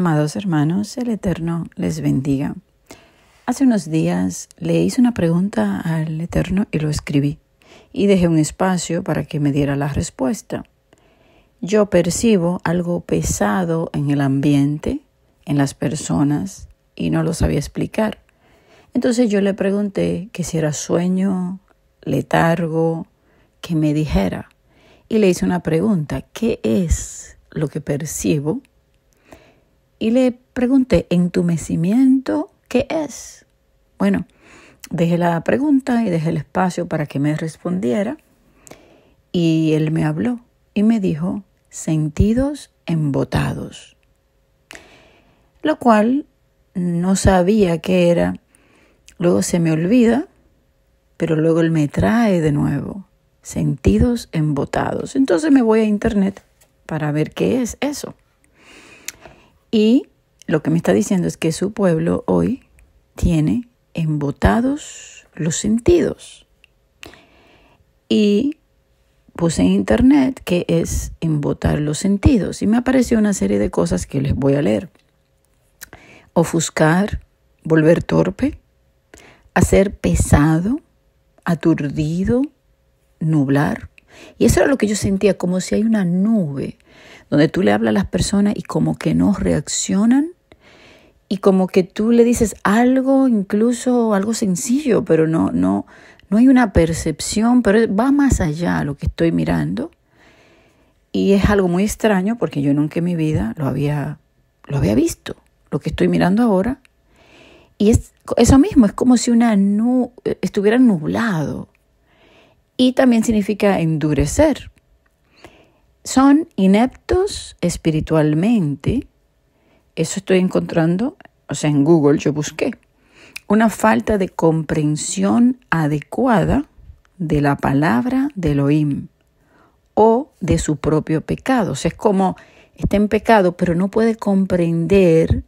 Amados hermanos, el Eterno les bendiga. Hace unos días le hice una pregunta al Eterno y lo escribí, y dejé un espacio para que me diera la respuesta. Yo percibo algo pesado en el ambiente, en las personas, y no lo sabía explicar. Entonces yo le pregunté que si era sueño, letargo, que me dijera. Y le hice una pregunta, ¿qué es lo que percibo y le pregunté, ¿entumecimiento qué es? Bueno, dejé la pregunta y dejé el espacio para que me respondiera y él me habló y me dijo, sentidos embotados, lo cual no sabía qué era, luego se me olvida, pero luego él me trae de nuevo, sentidos embotados. Entonces me voy a internet para ver qué es eso. Y lo que me está diciendo es que su pueblo hoy tiene embotados los sentidos. Y puse en internet que es embotar los sentidos y me apareció una serie de cosas que les voy a leer. Ofuscar, volver torpe, hacer pesado, aturdido, nublar, y eso era lo que yo sentía, como si hay una nube donde tú le hablas a las personas y como que no reaccionan y como que tú le dices algo, incluso algo sencillo, pero no, no, no hay una percepción, pero va más allá lo que estoy mirando. Y es algo muy extraño porque yo nunca en mi vida lo había, lo había visto, lo que estoy mirando ahora. Y es eso mismo, es como si una estuviera nublado y también significa endurecer. Son ineptos espiritualmente. Eso estoy encontrando, o sea, en Google yo busqué. Una falta de comprensión adecuada de la palabra del OIM. o de su propio pecado. O sea, es como está en pecado, pero no puede comprender.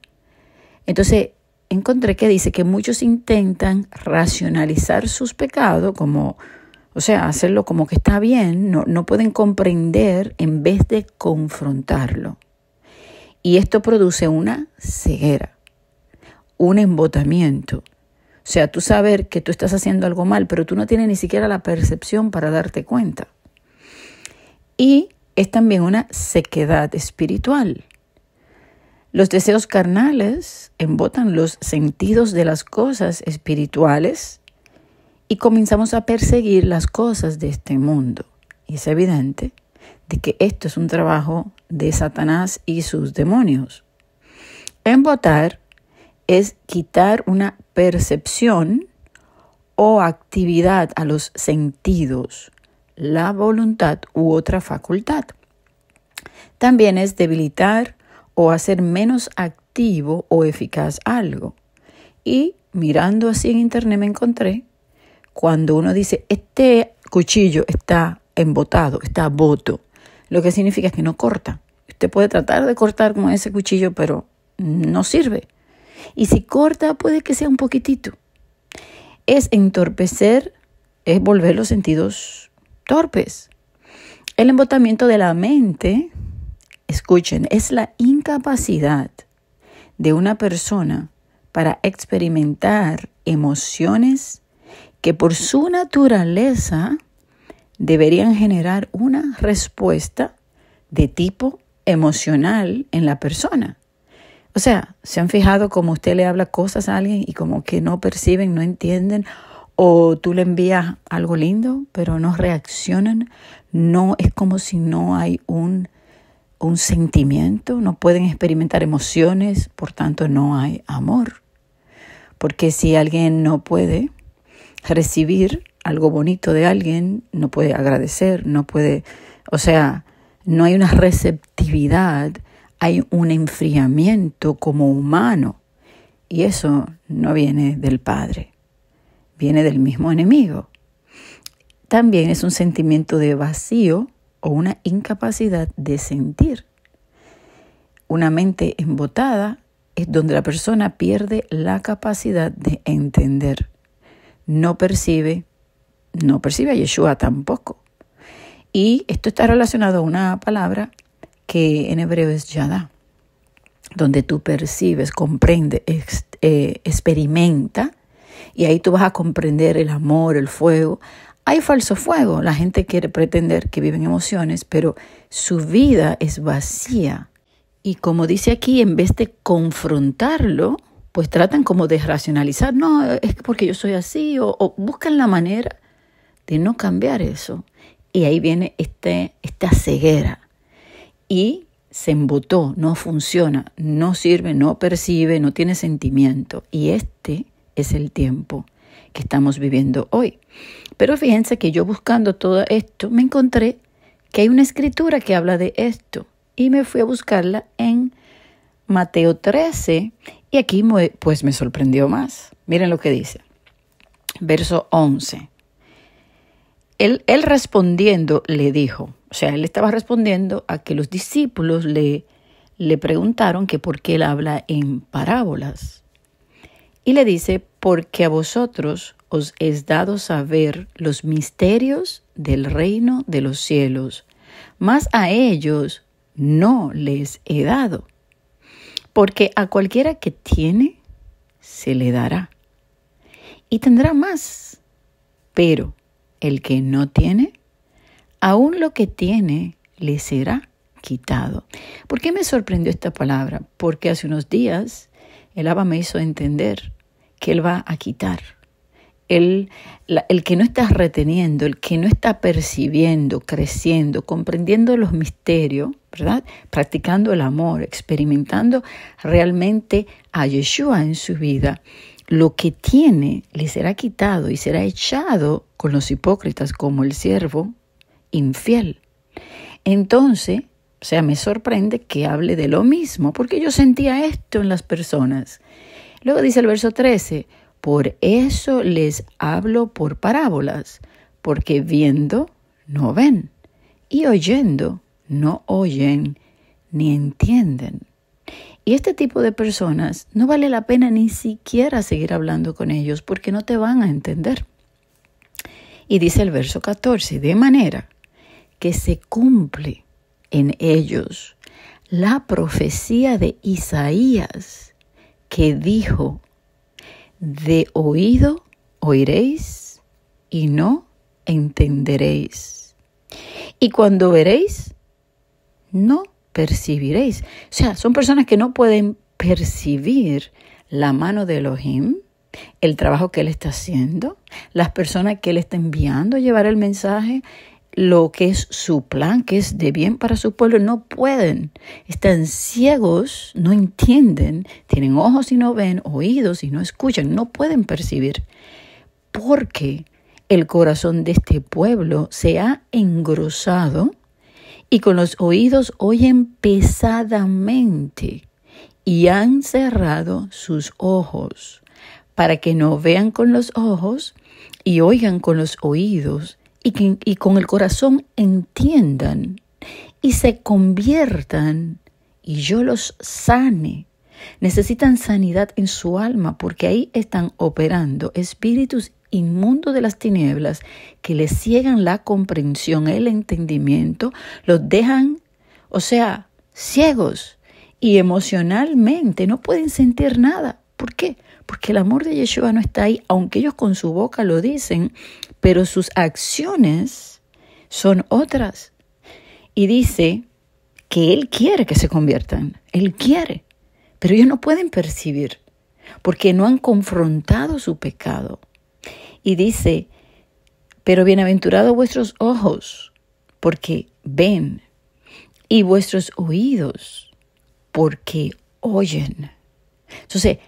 Entonces, encontré que dice que muchos intentan racionalizar sus pecados como o sea, hacerlo como que está bien, no, pueden comprender en vez de confrontarlo. Y esto produce una ceguera, un embotamiento. O sea, tú saber que tú estás haciendo algo mal, pero tú no tienes ni siquiera la percepción para darte cuenta. Y es también una sequedad espiritual. Los deseos carnales embotan los sentidos de las cosas espirituales y comenzamos a perseguir las cosas de este mundo. Y es evidente de que esto es un trabajo de Satanás y sus demonios. Embotar es quitar una percepción o actividad a los sentidos, la voluntad u otra facultad. También es debilitar o hacer menos activo o eficaz algo. Y mirando así en internet me encontré cuando uno dice, este cuchillo está embotado, está boto, lo que significa es que no corta. Usted puede tratar de cortar con ese cuchillo, pero no sirve. Y si corta, puede que sea un poquitito. Es entorpecer, es volver los sentidos torpes. El embotamiento de la mente, escuchen, es la incapacidad de una persona para experimentar emociones que por su naturaleza deberían generar una respuesta de tipo emocional en la persona. O sea, ¿se han fijado como usted le habla cosas a alguien y como que no perciben, no entienden? O tú le envías algo lindo, pero no reaccionan. No es como si no hay un, un sentimiento, no pueden experimentar emociones, por tanto no hay amor. Porque si alguien no puede recibir algo bonito de alguien, no puede agradecer, no puede, o sea, no hay una receptividad, hay un enfriamiento como humano. Y eso no viene del Padre, viene del mismo enemigo. También es un sentimiento de vacío o una incapacidad de sentir. Una mente embotada es donde la persona pierde la capacidad de entender no percibe, no percibe a Yeshua tampoco. Y esto está relacionado a una palabra que en hebreo es yada, donde tú percibes, comprendes, eh, experimenta, y ahí tú vas a comprender el amor, el fuego. Hay falso fuego, la gente quiere pretender que viven emociones, pero su vida es vacía. Y como dice aquí, en vez de confrontarlo, pues tratan como de racionalizar, no, es porque yo soy así, o, buscan la manera de no cambiar eso. Y ahí viene este, esta ceguera. Y se embotó, no funciona, no sirve, no percibe, no tiene sentimiento. Y este es el tiempo que estamos viviendo hoy. Pero fíjense que yo buscando todo esto me encontré que hay una escritura que habla de esto y me fui a buscarla en Mateo 13 y aquí pues me sorprendió más. Miren lo que dice. Verso 11. Él, él respondiendo le dijo, o sea, él estaba respondiendo a que los discípulos le, le preguntaron que por qué él habla en parábolas. Y le dice, porque a vosotros os es dado saber los misterios del reino de los cielos, mas a ellos no les he dado porque a cualquiera que tiene, se le dará y tendrá más. Pero el que no tiene, aún lo que tiene, le será quitado. ¿Por qué me sorprendió esta palabra? Porque hace unos días el Abba me hizo entender que Él va a quitar. El, el que no está reteniendo, el que no está percibiendo, creciendo, comprendiendo los misterios, ¿verdad? Practicando el amor, experimentando realmente a Yeshua en su vida, lo que tiene le será quitado y será echado con los hipócritas como el siervo infiel. Entonces, o sea, me sorprende que hable de lo mismo, porque yo sentía esto en las personas. Luego dice el verso 13, por eso les hablo por parábolas, porque viendo no ven y oyendo no oyen ni entienden. Y este tipo de personas no vale la pena ni siquiera seguir hablando con ellos porque no te van a entender. Y dice el verso 14, de manera que se cumple en ellos la profecía de Isaías que dijo, de oído oiréis y no entenderéis. Y cuando veréis, no percibiréis. O sea, son personas que no pueden percibir la mano de Elohim, el trabajo que Él está haciendo, las personas que Él está enviando a llevar el mensaje, lo que es su plan, que es de bien para su pueblo, no pueden. Están ciegos, no entienden, tienen ojos y no ven, oídos y no escuchan, no pueden percibir. Porque el corazón de este pueblo se ha engrosado y con los oídos oyen pesadamente y han cerrado sus ojos para que no vean con los ojos y oigan con los oídos y, con el corazón entiendan y se conviertan y yo los sane. Necesitan sanidad en su alma porque ahí están operando espíritus inmundo de las tinieblas que les ciegan la comprensión, el entendimiento, los dejan, o sea, ciegos y emocionalmente no pueden sentir nada. ¿Por qué? Porque el amor de Yeshua no está ahí, aunque ellos con su boca lo dicen, pero sus acciones son otras. Y dice que Él quiere que se conviertan, Él quiere, pero ellos no pueden percibir porque no han confrontado su pecado y dice, pero bienaventurados vuestros ojos, porque ven, y vuestros oídos, porque oyen. Entonces,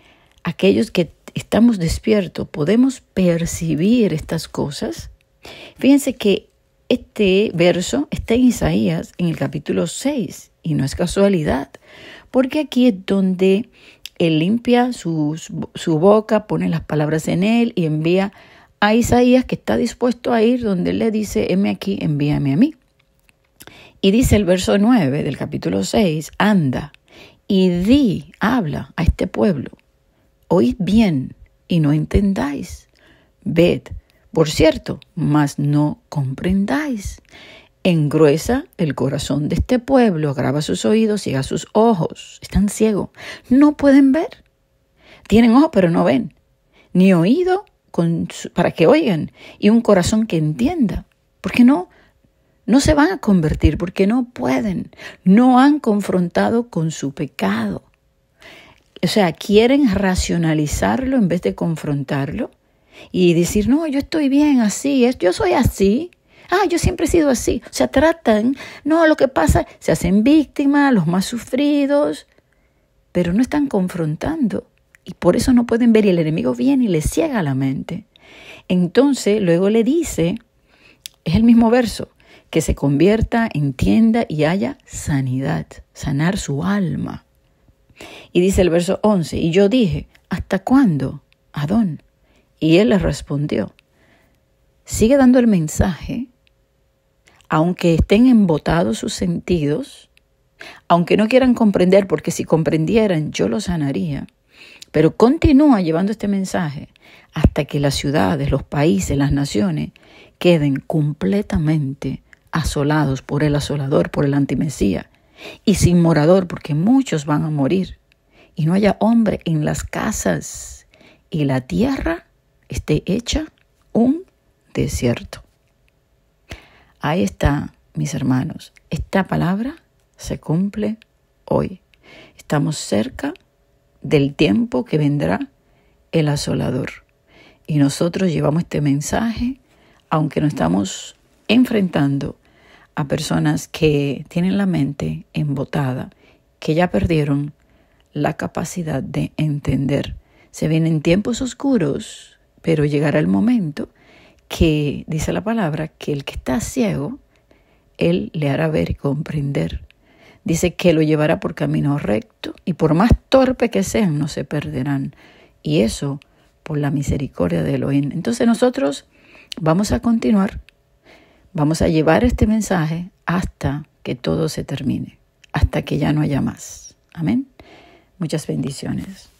aquellos que estamos despiertos podemos percibir estas cosas. Fíjense que este verso está en Isaías, en el capítulo 6, y no es casualidad, porque aquí es donde él limpia su boca, pone las palabras en él y envía a Isaías que está dispuesto a ir donde él le dice, heme aquí, envíame a mí. Y dice el verso 9 del capítulo 6, anda y di, habla a este pueblo, oíd bien y no entendáis, ved, por cierto, mas no comprendáis. Engruesa el corazón de este pueblo, agrava sus oídos, ciega sus ojos, están ciegos, no pueden ver. Tienen ojos pero no ven, ni oído para que oigan y un corazón que entienda. Porque no, no se van a convertir, porque no pueden, no han confrontado con su pecado. O sea, quieren racionalizarlo en vez de confrontarlo y decir, no, yo estoy bien así, yo soy así. Ah, yo siempre he sido así. O sea, tratan, no, lo que pasa, se hacen víctimas, los más sufridos, pero no están confrontando y por eso no pueden ver y el enemigo viene y le ciega la mente. Entonces luego le dice, es el mismo verso, que se convierta, entienda y haya sanidad, sanar su alma. Y dice el verso 11, y yo dije, ¿hasta cuándo, Adón? Y él le respondió, sigue dando el mensaje, aunque estén embotados sus sentidos, aunque no quieran comprender, porque si comprendieran yo los sanaría, pero continúa llevando este mensaje hasta que las ciudades, los países, las naciones queden completamente asolados por el asolador, por el antimesía, y sin morador, porque muchos van a morir, y no haya hombre en las casas, y la tierra esté hecha un desierto. Ahí está, mis hermanos, esta palabra se cumple hoy. Estamos cerca del tiempo que vendrá el asolador. Y nosotros llevamos este mensaje, aunque no estamos enfrentando a personas que tienen la mente embotada, que ya perdieron la capacidad de entender. Se vienen tiempos oscuros, pero llegará el momento que dice la palabra que el que está ciego, él le hará ver y comprender Dice que lo llevará por camino recto y por más torpe que sean no se perderán. Y eso por la misericordia de Elohim. Entonces nosotros vamos a continuar, vamos a llevar este mensaje hasta que todo se termine, hasta que ya no haya más. Amén. Muchas bendiciones.